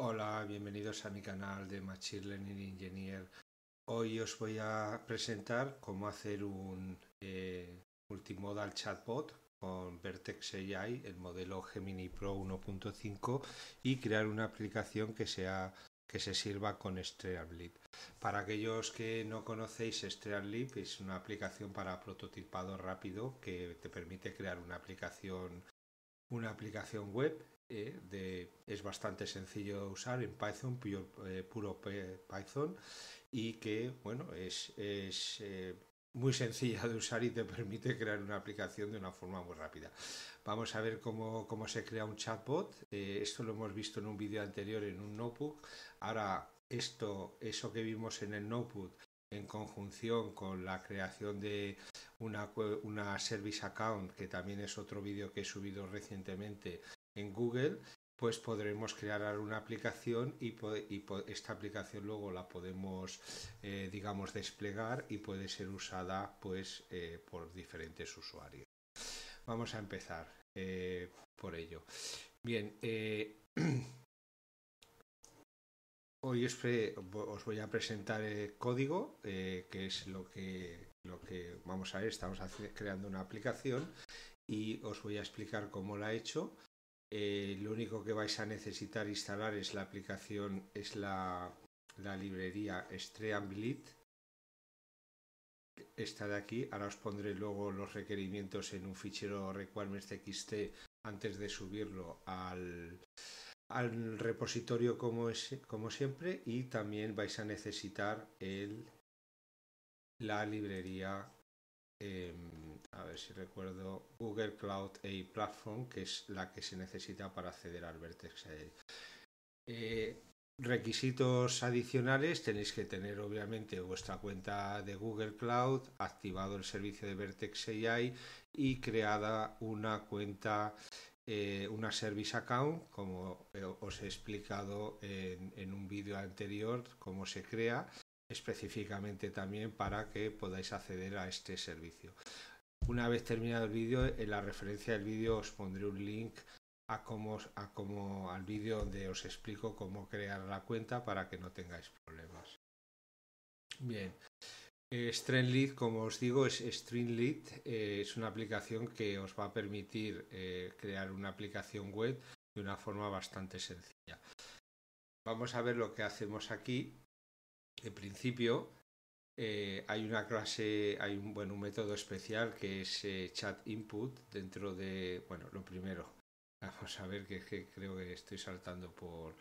Hola, bienvenidos a mi canal de Machine Learning Engineer. Hoy os voy a presentar cómo hacer un eh, multimodal chatbot con Vertex AI, el modelo Gemini Pro 1.5 y crear una aplicación que sea que se sirva con Streamlib. Para aquellos que no conocéis, Streamlib es una aplicación para prototipado rápido que te permite crear una aplicación una aplicación web eh, es bastante sencillo de usar en Python, eh, puro Python, y que bueno, es, eh, muy sencilla de usar y te permite crear una aplicación de una forma muy rápida. Vamos a ver cómo, se crea un chatbot. esto lo hemos visto en un vídeo anterior en un notebook. Ahora, esto, eso que vimos en el notebook en conjunción con la creación de una, una service account, que también es otro vídeo que he subido recientemente, en Google, pues podremos crear una aplicación y, esta aplicación luego la podemos, eh, digamos, desplegar y puede ser usada pues, eh, por diferentes usuarios. Vamos a empezar eh, por ello. Bien, hoy os, voy a presentar el código, que es lo que, lo que vamos a ver, estamos creando una aplicación y os voy a explicar cómo la he hecho eh, lo único que vais a necesitar instalar es la aplicación, es la, la librería Streamlit. Esta de aquí, ahora os pondré luego los requerimientos en un fichero requirements.txt antes de subirlo al, repositorio como, como siempre y también vais a necesitar el, la librería Em, a ver si recuerdo, Google Cloud A Platform, que es la que se necesita para acceder al Vertex AI. Eh, requisitos adicionales, tenéis que tener obviamente vuestra cuenta de Google Cloud, activado el servicio de Vertex AI y creada una cuenta eh, una service account, como eh, os he explicado en un vídeo anterior, cómo se crea específicamente también para que podáis acceder a este servicio. Una vez terminado el vídeo, en la referencia del vídeo os pondré un link a al vídeo donde os explico cómo crear la cuenta para que no tengáis problemas. Bien, eh, Streamlit, como os digo, es Streamlit eh, es una aplicación que os va a permitir eh, crear una aplicación web de una forma bastante sencilla. Vamos a ver lo que hacemos aquí en principio, eh, hay una clase, hay un, bueno, un método especial que es eh, chat input dentro de, bueno, lo primero, vamos a ver que, creo que estoy saltando por,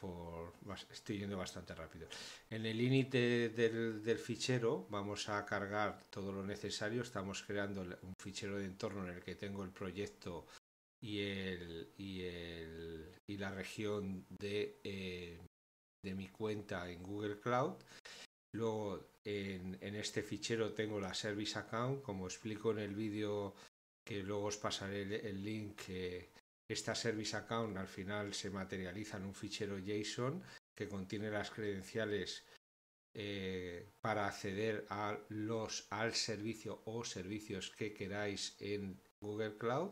por, estoy yendo bastante rápido. En el límite del, fichero vamos a cargar todo lo necesario, estamos creando un fichero de entorno en el que tengo el proyecto y, el, y, la región de... Eh, de mi cuenta en Google Cloud. Luego en, este fichero tengo la Service Account, como explico en el vídeo que luego os pasaré el, link, esta Service Account al final se materializa en un fichero JSON que contiene las credenciales eh, para acceder a los, al servicio o servicios que queráis en Google Cloud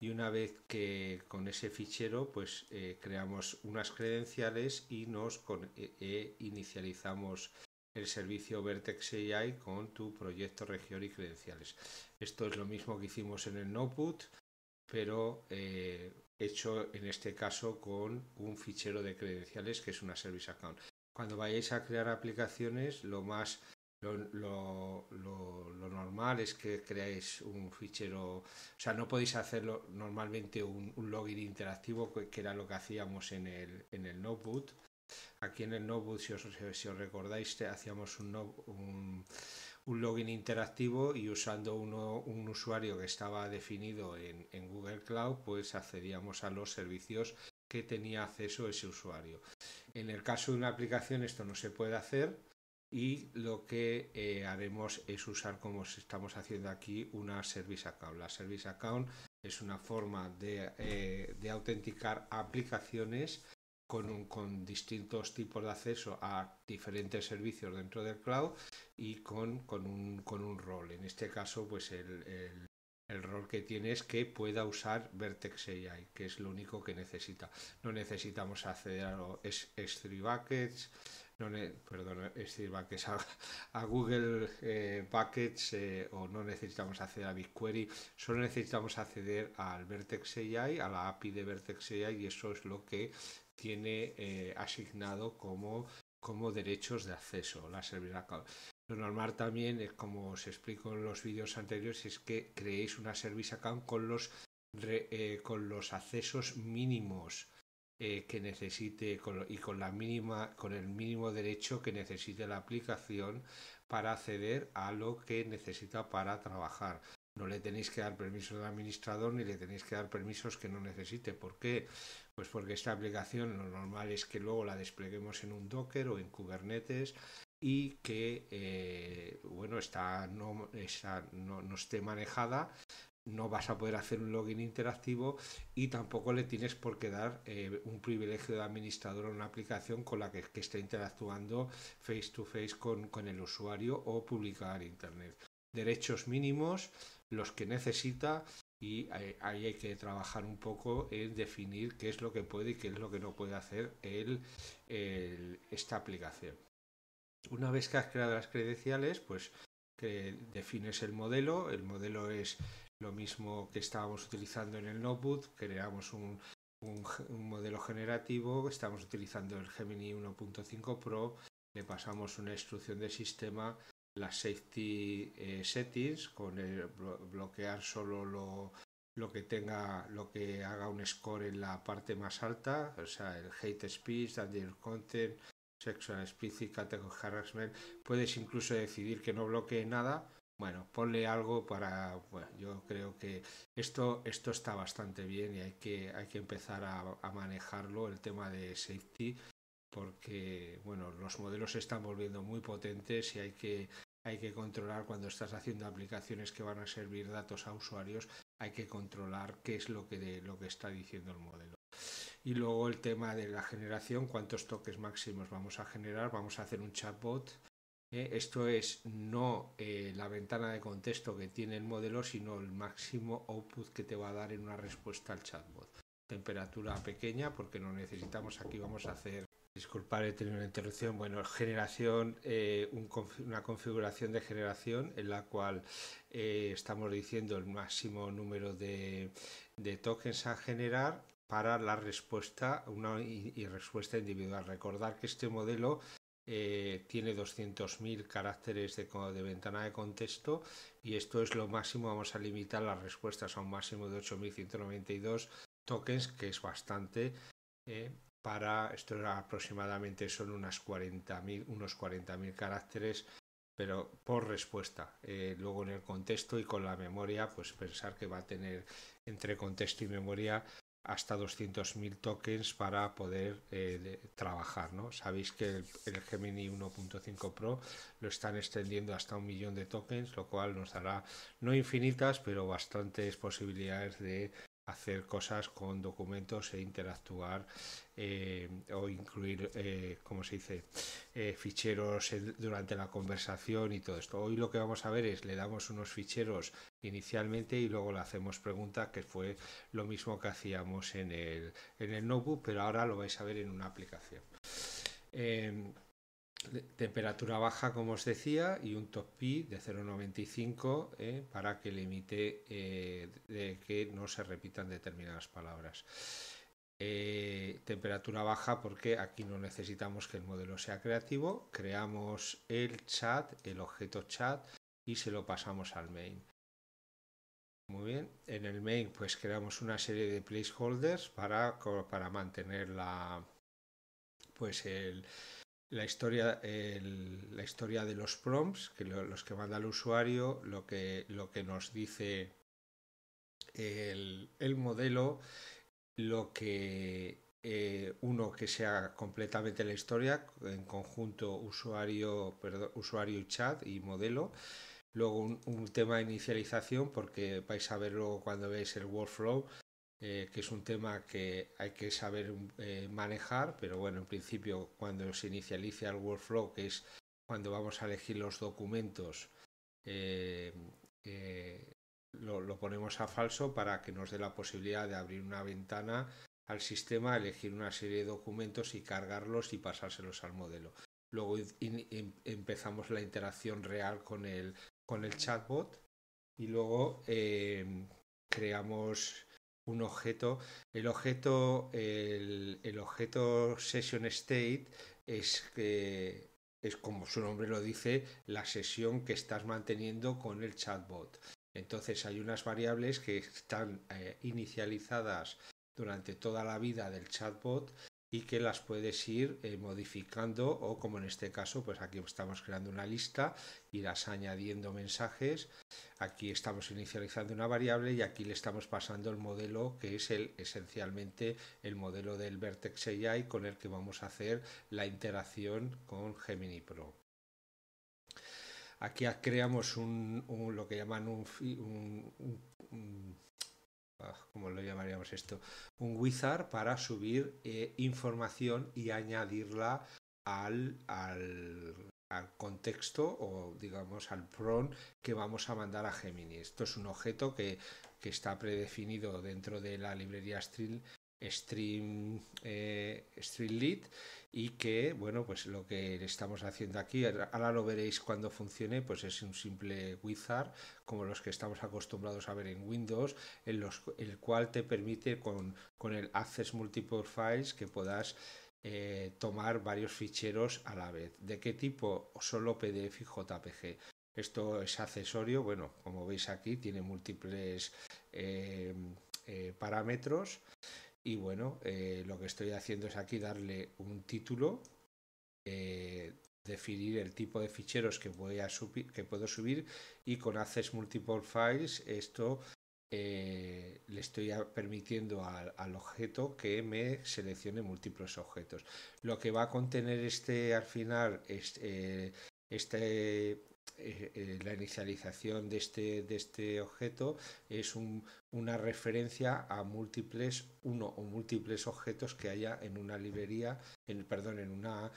y una vez que con ese fichero pues eh, creamos unas credenciales y nos e, e inicializamos el servicio Vertex AI con tu proyecto región y credenciales. Esto es lo mismo que hicimos en el notebook, pero eh, hecho en este caso con un fichero de credenciales que es una Service Account. Cuando vayáis a crear aplicaciones, lo más lo, normal es que creáis un fichero, o sea, no podéis hacerlo normalmente un, login interactivo, que, era lo que hacíamos en el, en el notebook. Aquí en el notebook, si os, si recordáis, hacíamos un, login interactivo y usando uno, un usuario que estaba definido en, en Google Cloud, pues accedíamos a los servicios que tenía acceso ese usuario. En el caso de una aplicación esto no se puede hacer y lo que eh, haremos es usar como estamos haciendo aquí una service account. La service account es una forma de, eh, autenticar aplicaciones con, con, distintos tipos de acceso a diferentes servicios dentro del cloud y con, con, un, con un, rol. En este caso, pues el, el, rol que tiene es que pueda usar Vertex AI, que es lo único que necesita. No necesitamos acceder a los S3 buckets, no perdón, decir, eh, va que salga a, Google eh, eh, o no necesitamos acceder a BigQuery, solo necesitamos acceder al Vertex AI, a la API de Vertex AI y eso es lo que tiene eh, asignado como, como derechos de acceso la service account Lo normal también, como os explico en los vídeos anteriores, es que creéis una service account con los, con los accesos mínimos eh, que necesite y con la mínima con el mínimo derecho que necesite la aplicación para acceder a lo que necesita para trabajar. No le tenéis que dar permiso al administrador ni le tenéis que dar permisos que no necesite. ¿Por qué? Pues porque esta aplicación lo normal es que luego la despleguemos en un Docker o en Kubernetes y que eh, bueno está no, no esté manejada no vas a poder hacer un login interactivo y tampoco le tienes por qué dar eh, un privilegio de administrador a una aplicación con la que, esté interactuando face to face con, el usuario o publicar Internet. Derechos mínimos, los que necesita y eh, ahí hay que trabajar un poco en definir qué es lo que puede y qué es lo que no puede hacer el, esta aplicación. Una vez que has creado las credenciales, pues que eh, defines el modelo. El modelo es lo mismo que estábamos utilizando en el notebook, creamos un, modelo generativo, estamos utilizando el Gemini 1.5 Pro, le pasamos una instrucción de sistema, las safety eh, settings, con el bloquear solo lo, lo que tenga, lo que haga un score en la parte más alta, o sea, el hate speech, danger content, sexual speech, category harassment, puedes incluso decidir que no bloquee nada bueno, ponle algo para. Bueno, yo creo que esto, esto está bastante bien y hay que, hay que empezar a, manejarlo, el tema de safety, porque bueno, los modelos se están volviendo muy potentes y hay que, hay que controlar cuando estás haciendo aplicaciones que van a servir datos a usuarios, hay que controlar qué es lo que, de, lo que está diciendo el modelo. Y luego el tema de la generación, cuántos toques máximos vamos a generar, vamos a hacer un chatbot ¿eh? esto es no eh, la ventana de contexto que tiene el modelo, sino el máximo output que te va a dar en una respuesta al chatbot. Temperatura pequeña, porque no necesitamos, aquí vamos a hacer, disculpad he tenido una interrupción, bueno, generación, eh, una configuración de generación en la cual estamos diciendo el máximo número de, de tokens a generar para la respuesta, una y respuesta individual. Recordar que este modelo eh, tiene 200.000 caracteres de, ventana de contexto y esto es lo máximo, vamos a limitar las respuestas a un máximo de 8.192 tokens, que es bastante. Eh, para esto aproximadamente son unas unos 40.000 caracteres pero por respuesta. Eh, luego en el contexto y con la memoria, pues pensar que va a tener entre contexto y memoria hasta 200.000 tokens para poder eh, trabajar. ¿no? Sabéis que el Gemini 1.5 Pro lo están extendiendo hasta un millón de tokens, lo cual nos dará no infinitas, pero bastantes posibilidades de hacer cosas con documentos e interactuar eh, o incluir, eh, como se dice, eh, ficheros durante la conversación y todo esto. Hoy lo que vamos a ver es, le damos unos ficheros inicialmente y luego le hacemos preguntas que fue lo mismo que hacíamos en el, en el notebook, pero ahora lo vais a ver en una aplicación temperatura baja, como os decía, y un top pi de 0,95 eh, para que limite eh, de que no se repitan determinadas palabras. Eh, temperatura baja porque aquí no necesitamos que el modelo sea creativo, creamos el chat, el objeto chat y se lo pasamos al main. Muy bien, en el main pues creamos una serie de placeholders para, para mantener la, pues el, la historia, la historia de los prompts, que los que manda el usuario, lo que, lo que nos dice el, modelo, lo que eh, uno que sea completamente la historia, en conjunto usuario, perdón, usuario chat y modelo. Luego un, tema de inicialización, porque vais a ver luego cuando veis el workflow, eh, que es un tema que hay que saber eh, manejar, pero bueno, en principio cuando se inicialice el workflow, que es cuando vamos a elegir los documentos, eh, lo, ponemos a falso para que nos dé la posibilidad de abrir una ventana al sistema, elegir una serie de documentos y cargarlos y pasárselos al modelo. Luego em, empezamos la interacción real con con el chatbot y luego creamos un objeto. El objeto, el, objeto session state es que es como su nombre lo dice, la sesión que estás manteniendo con el chatbot. Entonces hay unas variables que están eh, inicializadas durante toda la vida del chatbot y que las puedes ir eh, modificando o como en este caso, pues aquí estamos creando una lista, y las añadiendo mensajes Aquí estamos inicializando una variable y aquí le estamos pasando el modelo que es el esencialmente el modelo del Vertex AI con el que vamos a hacer la interacción con Gemini Pro. Aquí creamos un, lo que llaman un, ah, como lo llamaríamos esto? Un wizard para subir eh, información y añadirla al, al, al contexto o digamos al PRON que vamos a mandar a Gemini. Esto es un objeto que, está predefinido dentro de la librería Stream, Stream, eh, y que, bueno, pues lo que estamos haciendo aquí, ahora lo veréis cuando funcione, pues es un simple wizard como los que estamos acostumbrados a ver en Windows, en los, el cual te permite con, con el Access Multiple Files que puedas eh, tomar varios ficheros a la vez. ¿De qué tipo? Solo PDF y JPG. Esto es accesorio, bueno, como veis aquí, tiene múltiples eh, eh, parámetros. Y bueno, lo que estoy haciendo es aquí darle un título, definir el tipo de ficheros que, voy a subir, que puedo subir y con Access Multiple Files esto le estoy permitiendo al, objeto que me seleccione múltiples objetos. Lo que va a contener este al final es eh, este, eh, eh, la inicialización de este, de este objeto es una referencia a múltiples, uno o múltiples objetos que haya en una librería, en, perdón, en una,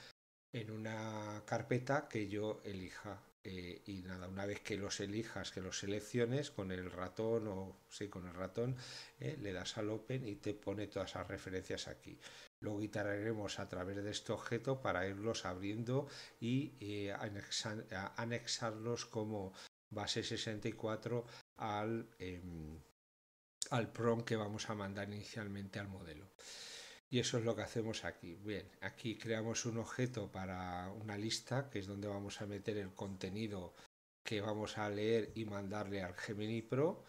en una carpeta que yo elija eh, y nada, una vez que los elijas, que los selecciones con el ratón o sí, con el ratón, eh, le das al Open y te pone todas las referencias aquí. Luego guitarraremos a través de este objeto para irlos abriendo y eh, anexarlos como base 64 al, em, al prom que vamos a mandar inicialmente al modelo. Y eso es lo que hacemos aquí. Bien, aquí creamos un objeto para una lista, que es donde vamos a meter el contenido que vamos a leer y mandarle al Gemini Pro.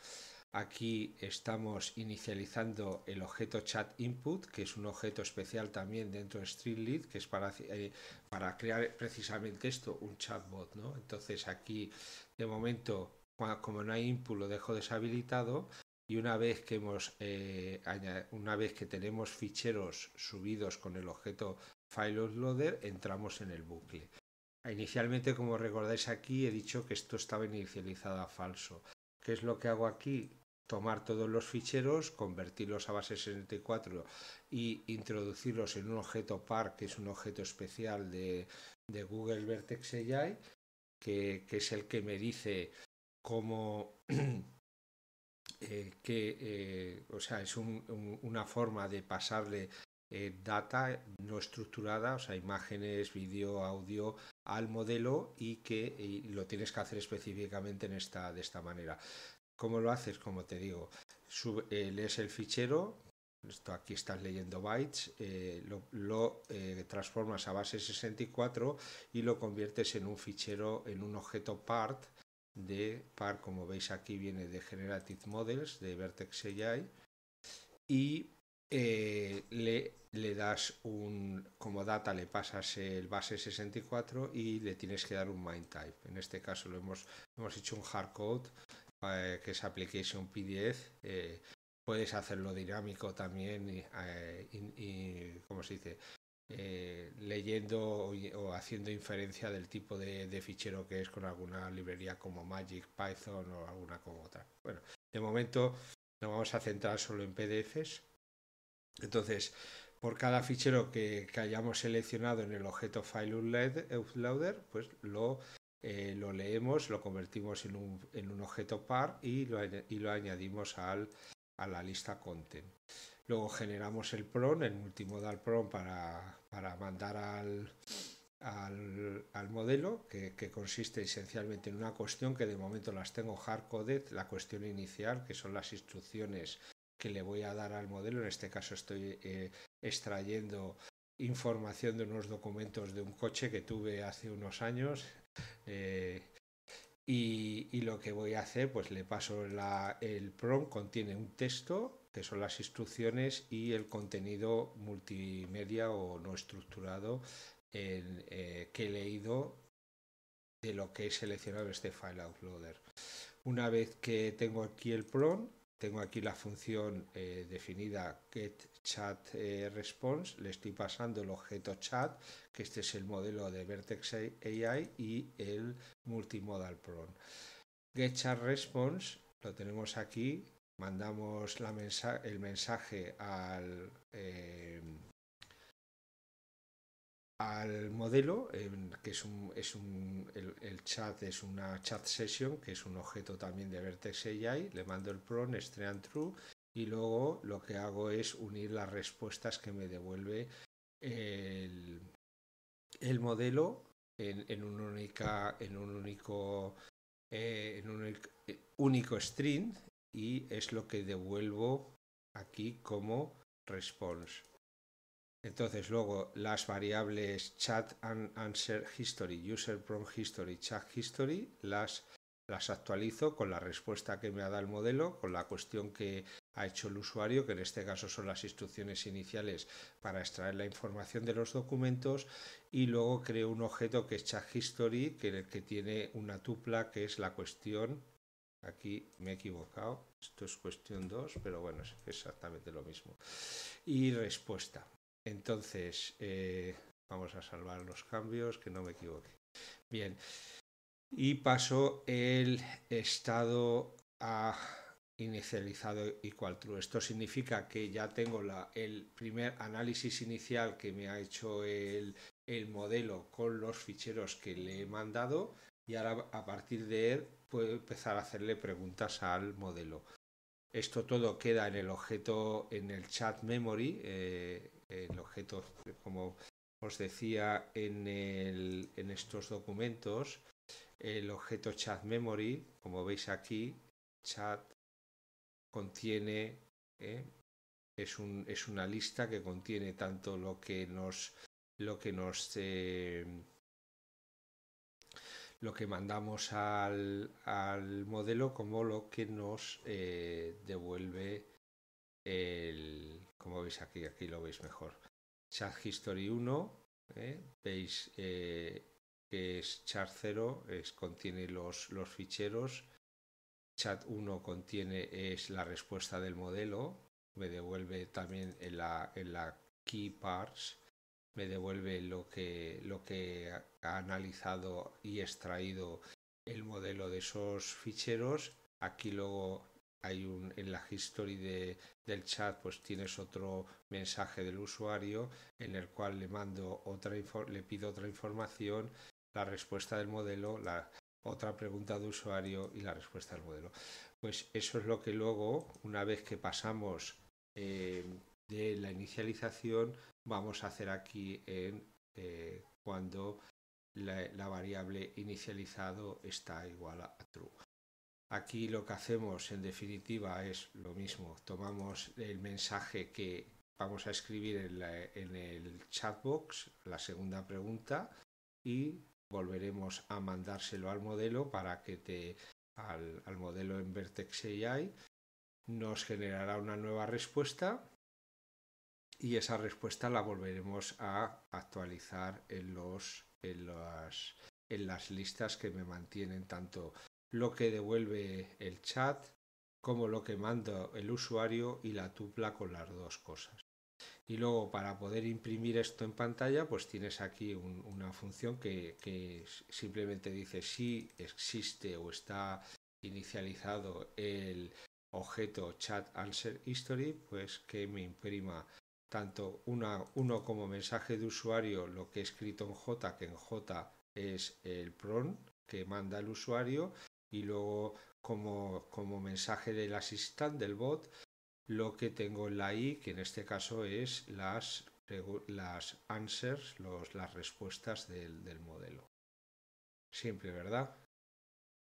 Aquí estamos inicializando el objeto chat input, que es un objeto especial también dentro de Streamlit, que es para, eh, para crear precisamente esto, un chatbot. ¿no? Entonces aquí, de momento, como no hay input, lo dejo deshabilitado y una vez que hemos eh, una vez que tenemos ficheros subidos con el objeto file entramos en el bucle inicialmente como recordáis aquí he dicho que esto estaba inicializado a falso qué es lo que hago aquí tomar todos los ficheros convertirlos a base 64 y introducirlos en un objeto par que es un objeto especial de, Google Vertex AI que, que es el que me dice cómo Eh, que, eh, o sea, es una forma de pasarle eh, data no estructurada, o sea, imágenes, vídeo, audio, al modelo y que lo tienes que hacer específicamente en esta, de esta manera. ¿Cómo lo haces? Como te digo, lees el fichero, esto aquí estás leyendo bytes, lo, transformas a base 64 y lo conviertes en un fichero, en un objeto part de PAR, como veis aquí, viene de Generative Models, de Vertex AI, y eh, le, le, das un, como data le pasas el base 64 y le tienes que dar un mind type. En este caso lo hemos, hecho un code para eh, que es application PDF. 10 eh, puedes hacerlo dinámico también y como se dice, eh, leyendo o, haciendo inferencia del tipo de, fichero que es con alguna librería como Magic, Python o alguna como otra. Bueno, de momento nos vamos a centrar solo en PDFs. Entonces, por cada fichero que, hayamos seleccionado en el objeto File Uploader, pues eh, lo leemos, lo convertimos en un, objeto par y lo, y lo añadimos al, a la lista content. Luego generamos el PRON, el multimodal PRON, para, mandar al, modelo, que, consiste esencialmente en una cuestión que de momento las tengo hardcoded, la cuestión inicial, que son las instrucciones que le voy a dar al modelo. En este caso estoy eh, extrayendo información de unos documentos de un coche que tuve hace unos años. Eh, y, lo que voy a hacer, pues le paso el PROM, contiene un texto que son las instrucciones y el contenido multimedia o no estructurado eh, que he leído de lo que he seleccionado este file outloader. Una vez que tengo aquí el prompt, tengo aquí la función eh, definida get chat eh, response, le estoy pasando el objeto chat, que este es el modelo de Vertex AI y el multimodal prompt. Get chat response lo tenemos aquí mandamos el mensaje al, eh, modelo, que es un, es un el, chat es una chat session, que es un objeto también de Vertex AI, le mando el prompt, estrean true, y luego lo que hago es unir las respuestas que me devuelve el, el modelo en, en, única, en un único eh, en un eh, único string y es lo que devuelvo aquí como response. Entonces luego las variables chat and answer history, user prompt history, chat history, las, las actualizo con la respuesta que me ha dado el modelo, con la cuestión que ha hecho el usuario, que en este caso son las instrucciones iniciales para extraer la información de los documentos, y luego creo un objeto que es chat history, que, que tiene una tupla que es la cuestión Aquí me he equivocado. Esto es cuestión 2, pero bueno, es exactamente lo mismo. Y respuesta. Entonces, eh, vamos a salvar los cambios, que no me equivoque. Bien. Y paso el estado a inicializado cual true. Esto significa que ya tengo la, el primer análisis inicial que me ha hecho el, el modelo con los ficheros que le he mandado y ahora a partir de él puedo empezar a hacerle preguntas al modelo. Esto todo queda en el objeto, en el chat memory, eh, el objeto como os decía en, estos documentos, el objeto chat memory, como veis aquí, chat contiene, eh, es, una lista que contiene tanto lo que nos, lo que nos eh, lo que mandamos al, al modelo como lo que nos eh, devuelve el, como veis aquí, aquí lo veis mejor, Chat history 1, eh, veis eh, que es chat 0, es, contiene los, los ficheros, chat 1 contiene es la respuesta del modelo, me devuelve también en la, en la key parts, me devuelve lo que, lo que ha analizado y extraído el modelo de esos ficheros. Aquí luego hay un, en la history del chat pues tienes otro mensaje del usuario en el cual le mando otra le pido otra información, la respuesta del modelo, la otra pregunta de usuario y la respuesta del modelo. Pues eso es lo que luego, una vez que pasamos eh, de la inicialización vamos a hacer aquí en eh, cuando la, variable inicializado está igual a true. Aquí lo que hacemos en definitiva es lo mismo, tomamos el mensaje que vamos a escribir en, el en el chatbox, la segunda pregunta, y volveremos a mandárselo al modelo para que te, al, al modelo en Vertex AI, nos generará una nueva respuesta y esa respuesta la volveremos a actualizar en, los, en, las, listas que me mantienen tanto lo que devuelve el chat como lo que manda el usuario y la tupla con las dos cosas. Y luego para poder imprimir esto en pantalla, pues tienes aquí una función que, que, simplemente dice si existe o está inicializado el objeto chat answer history, pues que me imprima tanto uno como mensaje de usuario lo que he escrito en J, que en J es el PRON que manda el usuario, y luego como, como mensaje del asistente, del bot, lo que tengo en la I, que en este caso es las, las answers, las respuestas del, modelo. Siempre, ¿verdad?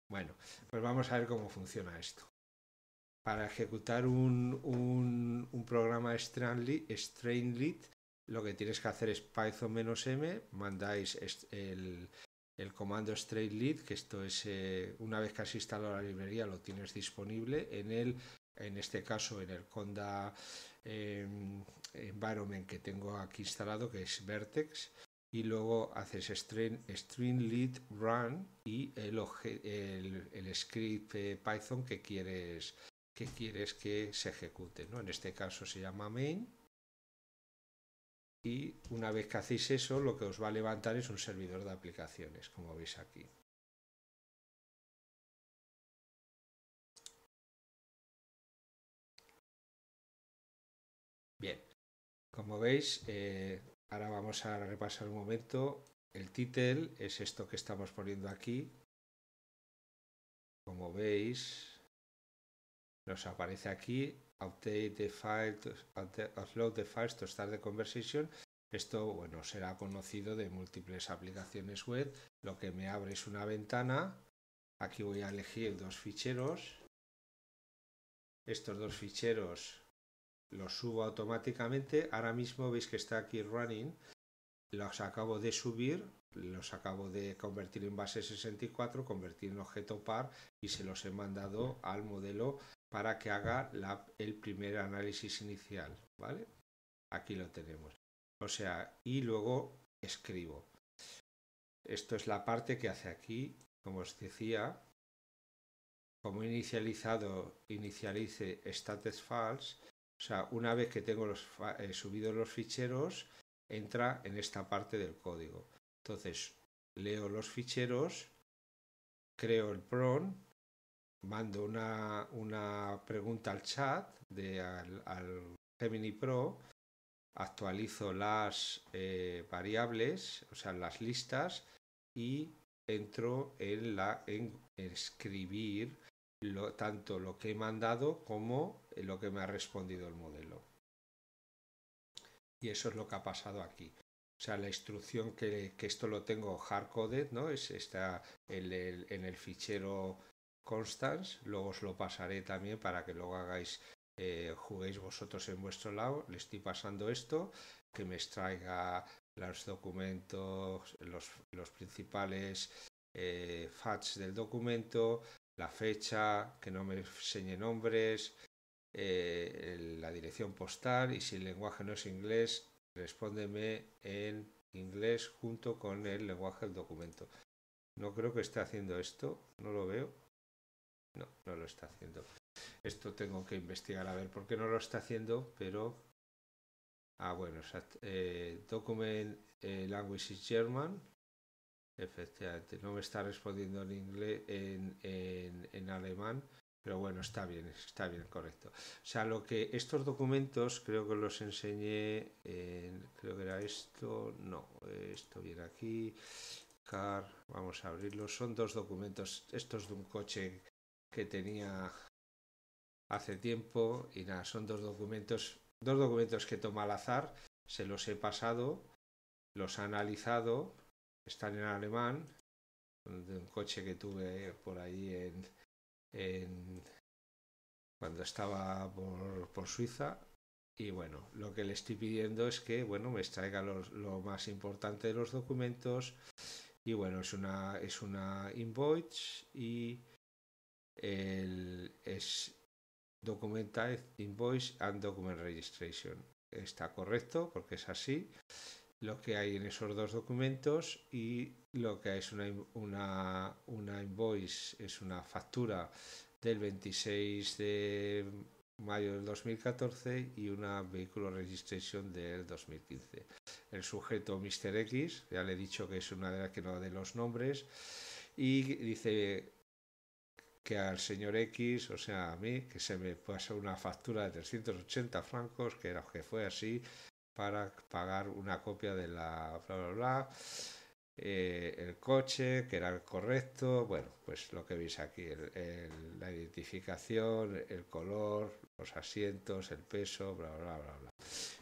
Bueno, pues vamos a ver cómo funciona esto para ejecutar un, un, un programa Strainlit, lo que tienes que hacer es Python-m, mandáis el, el comando lead, que esto es, eh, una vez que has instalado la librería, lo tienes disponible en el, en este caso, en el Conda em, Environment que tengo aquí instalado, que es Vertex, y luego haces string, lead run y el script eh, Python que quieres, que quieres que se ejecute. ¿no? En este caso se llama main. Y una vez que hacéis eso, lo que os va a levantar es un servidor de aplicaciones, como veis aquí. Bien, como veis, eh, ahora vamos a repasar un momento. El título es esto que estamos poniendo aquí. Como veis, nos aparece aquí update the file, upload the files to start the conversation. Esto, bueno, será conocido de múltiples aplicaciones web. Lo que me abre es una ventana. Aquí voy a elegir dos ficheros. Estos dos ficheros los subo automáticamente. Ahora mismo veis que está aquí running los acabo de subir, los acabo de convertir en base 64, convertir en objeto par y se los he mandado al modelo para que haga el primer análisis inicial, ¿vale? Aquí lo tenemos. O sea, y luego escribo. Esto es la parte que hace aquí, como os decía, como he inicializado, inicialice status false, o sea, una vez que tengo los, eh, subidos los ficheros, entra en esta parte del código. Entonces, leo los ficheros, creo el PRON, mando una, pregunta al chat de al, Gemini Pro, actualizo las eh, variables, o sea, las listas, y entro en, la, escribir tanto lo que he mandado como lo que me ha respondido el modelo. Y eso es lo que ha pasado aquí. O sea, la instrucción que, esto lo tengo hardcoded, ¿no? Es, está en el, en el fichero constants, luego os lo pasaré también para que luego hagáis, eh, juguéis vosotros en vuestro lado. Le estoy pasando esto, que me extraiga los documentos, los, los principales eh, FATS del documento, la fecha, que no me enseñe nombres, eh, la dirección postal y si el lenguaje no es inglés, respóndeme en inglés junto con el lenguaje del documento. No creo que esté haciendo esto, no lo veo. No, no lo está haciendo. Esto tengo que investigar a ver por qué no lo está haciendo, pero... Ah, bueno, eh, document eh, language is German. Efectivamente, no me está respondiendo en inglés, en, en, en alemán. Pero bueno, está bien, está bien, correcto. O sea, lo que estos documentos creo que los enseñé, en, creo que era esto, no, esto viene aquí, car, vamos a abrirlos, son dos documentos, estos de un coche que tenía hace tiempo y nada, son dos documentos, dos documentos que toma al azar, se los he pasado, los he analizado, están en alemán, de un coche que tuve por ahí en en, cuando estaba por, Suiza. Y bueno, lo que le estoy pidiendo es que, bueno, me extraiga lo más importante de los documentos. Y bueno, es una, es una invoice y el, es documental Invoice and Document Registration. Está correcto porque es así lo que hay en esos dos documentos y lo que es una, invoice, es una factura del 26 de mayo del 2014 y una vehículo registration del 2015. El sujeto Mr. X, ya le he dicho que es una de las que no de los nombres, y dice que al señor X, o sea, a mí, que se me pasó una factura de 380 francos, que era que fue así, para pagar una copia de la bla bla bla, eh, el coche, que era el correcto, bueno, pues lo que veis aquí, la identificación, el color, los asientos, el peso, bla bla bla bla.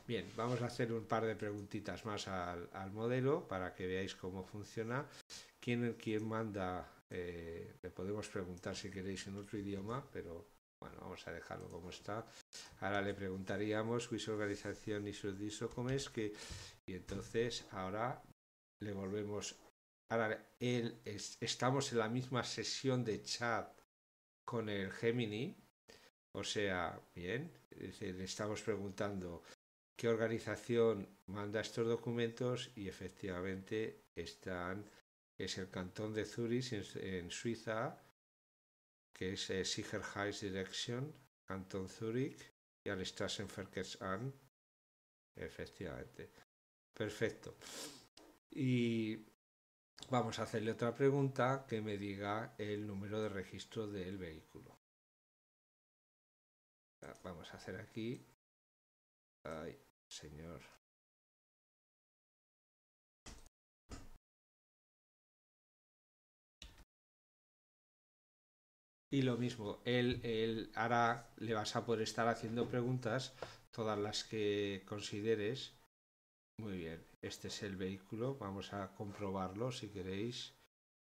Bien, vamos a hacer un par de preguntitas más al, al modelo para que veáis cómo funciona. ¿Quién, quién manda? Eh, le podemos preguntar si queréis en otro idioma, pero bueno, vamos a dejarlo como está. Ahora le preguntaríamos su organización y su su disócomes que y entonces ahora le volvemos. Ahora él estamos en la misma sesión de chat con el Gemini. O sea, bien, le estamos preguntando qué organización manda estos documentos y efectivamente están es el cantón de Zurich en Suiza que es eh, Direction, Canton Zurich y al Ann. Efectivamente. Perfecto. Y vamos a hacerle otra pregunta que me diga el número de registro del vehículo. Ah, vamos a hacer aquí. Ay, señor. Y lo mismo, él, él ahora le vas a poder estar haciendo preguntas, todas las que consideres. Muy bien, este es el vehículo, vamos a comprobarlo si queréis.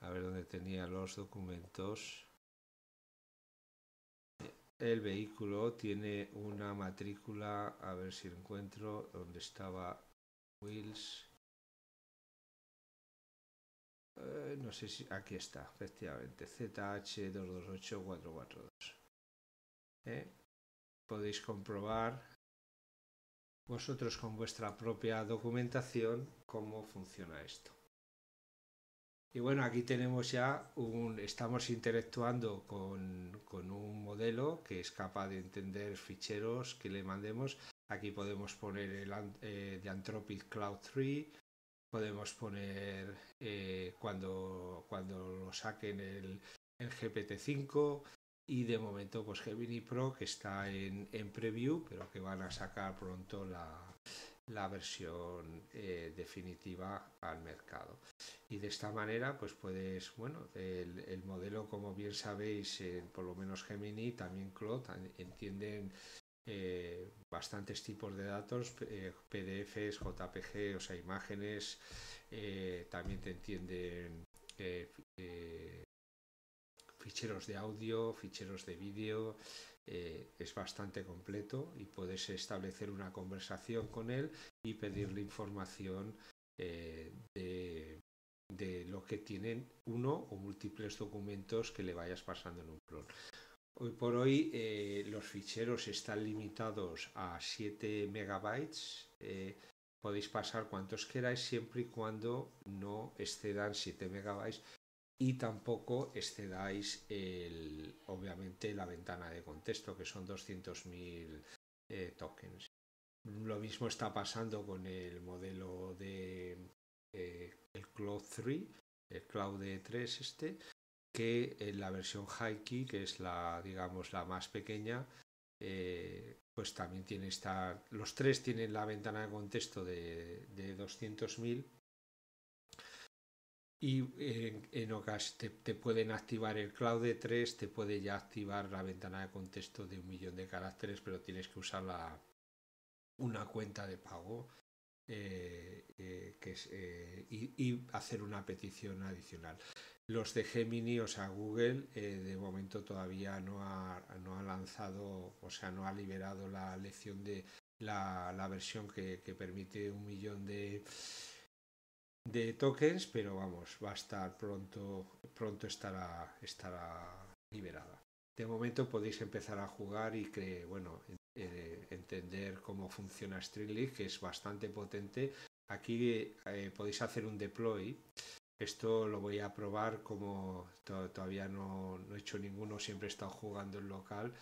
A ver dónde tenía los documentos. El vehículo tiene una matrícula, a ver si encuentro, dónde estaba Wills. Eh, no sé si aquí está, efectivamente, ZH228442. Eh, podéis comprobar vosotros con vuestra propia documentación cómo funciona esto. Y bueno, aquí tenemos ya un, estamos interactuando con, un modelo que es capaz de entender ficheros que le mandemos. Aquí podemos poner el eh, de Anthropic Cloud 3, podemos poner eh, cuando, cuando lo saquen el, GPT-5 y de momento pues Gemini Pro que está en, preview pero que van a sacar pronto la, versión eh, definitiva al mercado y de esta manera pues puedes bueno el, el modelo como bien sabéis por lo menos Gemini también Claude entienden eh, bastantes tipos de datos, PDFs, eh, JPG, o sea, imágenes, eh, también te entienden ficheros de audio, ficheros de vídeo, es bastante completo y puedes establecer una conversación con él y pedirle información de, de lo que tienen uno o múltiples documentos que le vayas pasando en un clon. Hoy por hoy eh, los ficheros están limitados a 7 megabytes. Eh, podéis pasar cuantos queráis siempre y cuando no excedan 7 megabytes y tampoco excedáis el, obviamente la ventana de contexto que son 200.000 eh, tokens. Lo mismo está pasando con el modelo de el Cloud 3, el Cloud 3 e este, que en eh, la versión Key, que es la, digamos, la más pequeña, eh, pues también tiene esta. Los tres tienen la ventana de contexto de, de 200.000 y en, te, pueden activar el cloud de 3, te puede ya activar la ventana de contexto de un millón de caracteres, pero tienes que usar una cuenta de pago. Eh, eh, eh, y, hacer una petición adicional. Los de Gemini, o sea, Google de momento todavía no ha, no ha lanzado, o sea, no ha liberado la lección de la, la versión que, que, permite un millón de, de tokens, pero vamos, va a estar pronto, pronto estará, estará liberada. De momento podéis empezar a jugar y que, bueno, eh, entender cómo funciona stringly que es bastante potente. Aquí eh, podéis hacer un deploy. Esto lo voy a probar como todavía no, he hecho ninguno, siempre he estado jugando en local,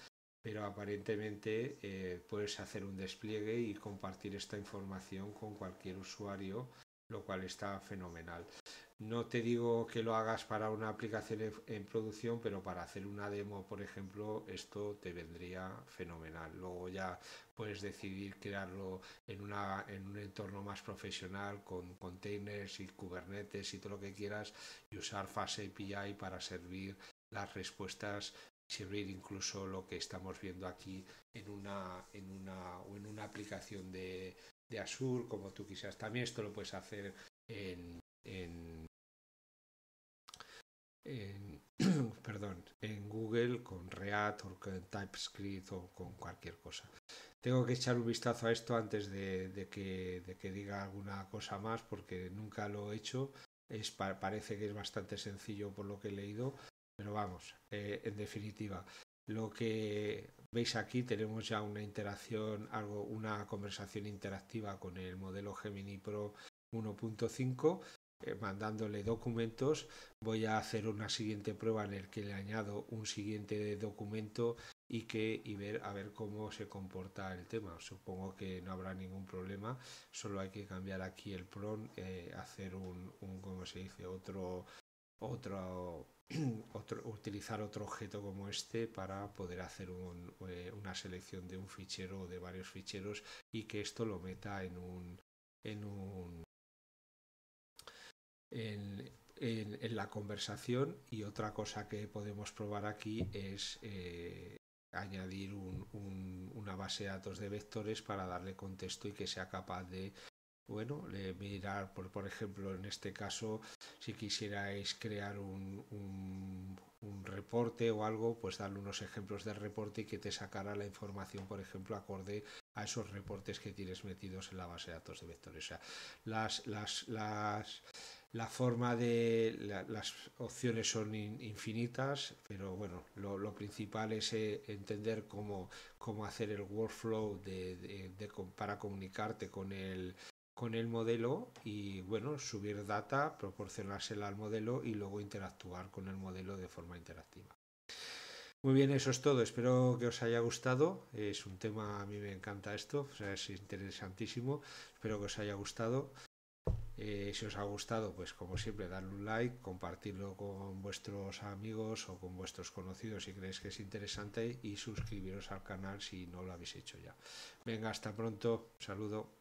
pero aparentemente eh, puedes hacer un despliegue y compartir esta información con cualquier usuario, lo cual está fenomenal. No te digo que lo hagas para una aplicación en, producción, pero para hacer una demo, por ejemplo, esto te vendría fenomenal. Luego ya puedes decidir crearlo en, un entorno más profesional con containers y Kubernetes y todo lo que quieras y usar FastAPI API para servir las respuestas servir incluso lo que estamos viendo aquí en una en una o en una aplicación de, Azure como tú quisieras también esto lo puedes hacer en en, perdón, en Google con React o con TypeScript o con cualquier cosa. Tengo que echar un vistazo a esto antes de, que, de que, diga alguna cosa más porque nunca lo he hecho. parece que es bastante sencillo por lo que he leído, pero vamos, eh, en definitiva, lo que veis aquí tenemos ya una interacción, algo, una conversación interactiva con el modelo Gemini Pro 1.5 eh, mandándole documentos. Voy a hacer una siguiente prueba en el que le añado un siguiente documento y que y ver a ver cómo se comporta el tema. Supongo que no habrá ningún problema, solo hay que cambiar aquí el PRON, eh, hacer un, un como se dice, otro otro, otro, utilizar otro objeto como este para poder hacer eh, una selección de un fichero o de varios ficheros y que esto lo meta en un, en un en, la conversación y otra cosa que podemos probar aquí es eh, añadir una base de datos de vectores para darle contexto y que sea capaz de bueno, mirar, por, por ejemplo, en este caso, si quisierais crear un, un, reporte o algo, pues darle unos ejemplos de reporte y que te sacara la información, por ejemplo, acorde a esos reportes que tienes metidos en la base de datos de vectores. O sea, las, las, las, la forma de las opciones son infinitas, pero bueno, lo, principal es eh, entender cómo, hacer el workflow para comunicarte con el, modelo y bueno, subir data, proporcionársela al modelo y luego interactuar con el modelo de forma interactiva. Muy bien, eso es todo. Espero que os haya gustado. Es un tema, a mí me encanta esto, es interesantísimo. Espero que os haya gustado. Eh, si os ha gustado, pues como siempre, darle un like, compartirlo con vuestros amigos o con vuestros conocidos si creéis que es interesante y suscribiros al canal si no lo habéis hecho ya. Venga, hasta pronto, saludo.